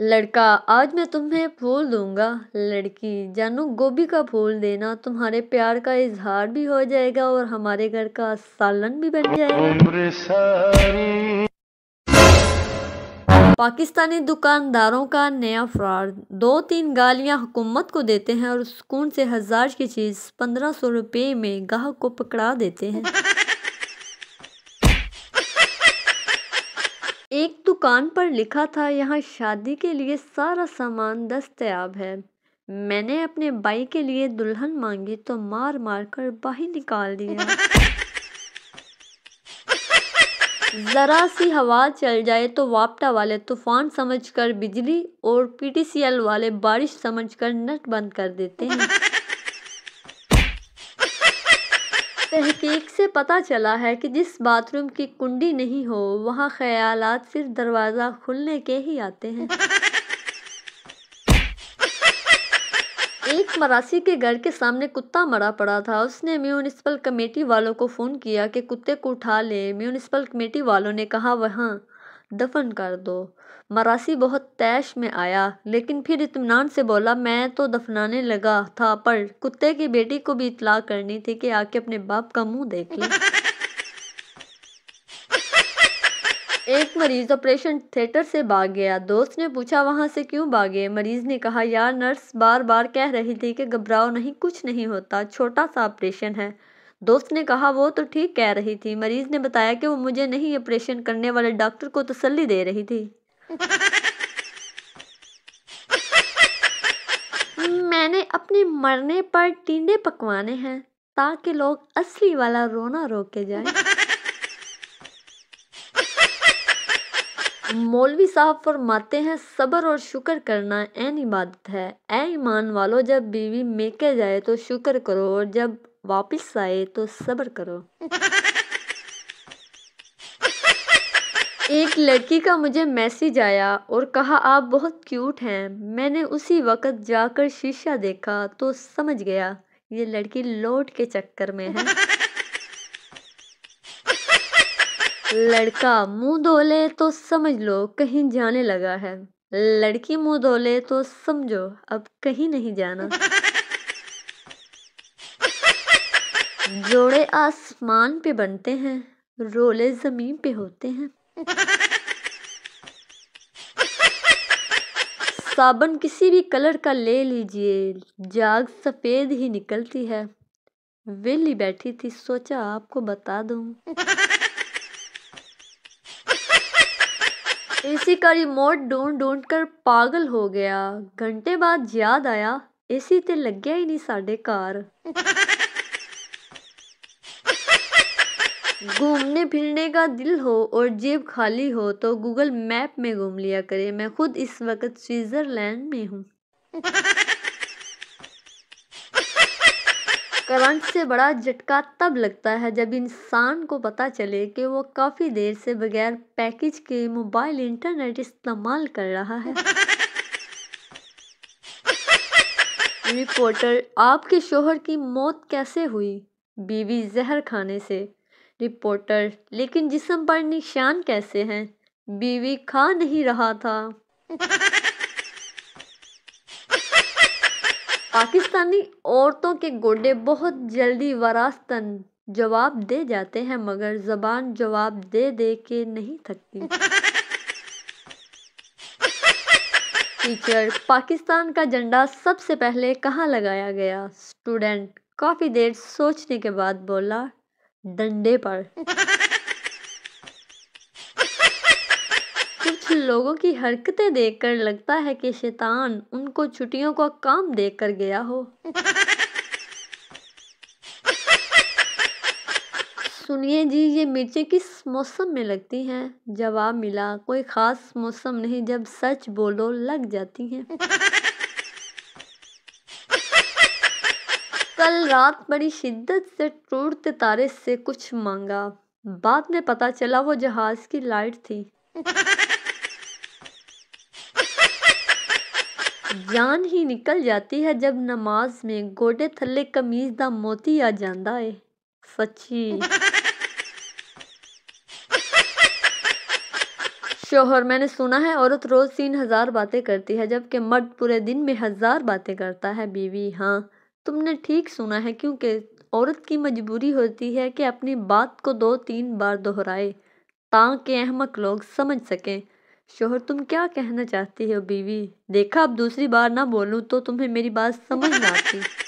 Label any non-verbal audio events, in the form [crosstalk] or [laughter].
लड़का आज मैं तुम्हें फूल दूंगा लड़की जानू गोभी का फूल देना तुम्हारे प्यार का इजहार भी हो जाएगा और हमारे घर का सालन भी बन जाएगा पाकिस्तानी दुकानदारों का नया फ्रॉड दो तीन गालियां हुकूमत को देते हैं और सुकून से हज़ार की चीज़ पंद्रह सौ रुपये में गाहक को पकड़ा देते हैं एक दुकान पर लिखा था यहाँ शादी के लिए सारा सामान दस्तयाब है मैंने अपने भाई के लिए दुल्हन मांगी तो मार मार कर बाहर निकाल दिया ज़रा सी हवा चल जाए तो वापटा वाले तूफान समझकर बिजली और पीटीसीएल वाले बारिश समझकर नट बंद कर देते हैं तहकीक से पता चला है कि जिस बाथरूम की कुंडी नहीं हो वहाँ ख्यालात सिर्फ दरवाज़ा खुलने के ही आते हैं एक मरासी के घर के सामने कुत्ता मरा पड़ा था उसने म्यूनिसिपल कमेटी वालों को फ़ोन किया कि कुत्ते को उठा ले म्यूनिसिपल कमेटी वालों ने कहा वहाँ दफन कर दो मरासी बहुत तैश में आया लेकिन फिर इतमान से बोला मैं तो दफनाने लगा था पर कुत्ते की बेटी को भी इतला करनी थी कि आके अपने बाप का मुंह देख ले एक मरीज ऑपरेशन थिएटर से भाग गया दोस्त ने पूछा वहां से क्यों भागे मरीज ने कहा यार नर्स बार बार कह रही थी कि घबराओ नहीं कुछ नहीं होता छोटा सा ऑपरेशन है दोस्त ने कहा वो तो ठीक कह रही थी मरीज ने बताया कि वो मुझे नहीं ऑपरेशन करने वाले डॉक्टर को तसल्ली दे रही थी मैंने अपने मरने पर टींडे पकवाने हैं ताकि लोग असली वाला रोना रोक के जाए मौलवी साहब फरमाते हैं सब्र और शुक्र करना ऐन इबादत है ऐ ईमान वालों जब बीवी मेके जाए तो शुक्र करो और जब वापस आए तो सब्र करो एक लड़की का मुझे मैसेज आया और कहा आप बहुत क्यूट हैं मैंने उसी वक्त जाकर शीशा देखा तो समझ गया ये लड़की लौट के चक्कर में है लड़का मुंह धोले तो समझ लो कहीं जाने लगा है लड़की मुंह धोले तो समझो अब कहीं नहीं जाना जोड़े आसमान पे बनते हैं रोले ज़मीन पे होते हैं साबन किसी भी कलर का ले लीजिए जाग सफ़ेद ही निकलती है वेली बैठी थी सोचा आपको बता दूँ एसी का रिमोट ढूंढ ढूंढ कर पागल हो गया घंटे बाद याद आया एसी ते लग गया ही नहीं साढ़े कार घूमने फिरने का दिल हो और जेब खाली हो तो गूगल मैप में घूम लिया करे मैं खुद इस वक्त स्विट्ज़रलैंड में हूँ करंट से बड़ा झटका तब लगता है जब इंसान को पता चले कि वो काफ़ी देर से बगैर पैकेज के मोबाइल इंटरनेट इस्तेमाल कर रहा है रिपोर्टर आपके शोहर की मौत कैसे हुई बीवी जहर खाने से रिपोर्टर लेकिन जिसम पर निशान कैसे हैं बीवी खा नहीं रहा था पाकिस्तानी औरतों के गोडे बहुत जल्दी वरास्तन जवाब दे जाते हैं मगर जबान जवाब दे दे के नहीं थकती टीचर पाकिस्तान का झंडा सबसे पहले कहाँ लगाया गया स्टूडेंट काफ़ी देर सोचने के बाद बोला डंडे पर [laughs] कुछ लोगों की हरकतें देखकर लगता है कि शैतान उनको छुट्टियों का काम देकर गया हो सुनिए जी ये मिर्चें किस मौसम में लगती हैं जवाब मिला कोई ख़ास मौसम नहीं जब सच बोलो लग जाती हैं [laughs] कल रात बड़ी शिद्दत से टूटते तारे से कुछ मांगा बाद में पता चला वो जहाज की लाइट थी जान ही निकल जाती है जब नमाज में गोडे थले कमीज दा मोती आ जाता है सच्ची शोहर मैंने सुना है औरत रोज़ तीन हज़ार बातें करती है जबकि मर्द पूरे दिन में हज़ार बातें करता है बीवी हाँ तुमने ठीक सुना है क्योंकि औरत की मजबूरी होती है कि अपनी बात को दो तीन बार दोहराए ताकि अहमक लोग समझ सकें शोहर तुम क्या कहना चाहती हो बीवी देखा अब दूसरी बार ना बोलूँ तो तुम्हें मेरी बात समझ ना आती [laughs]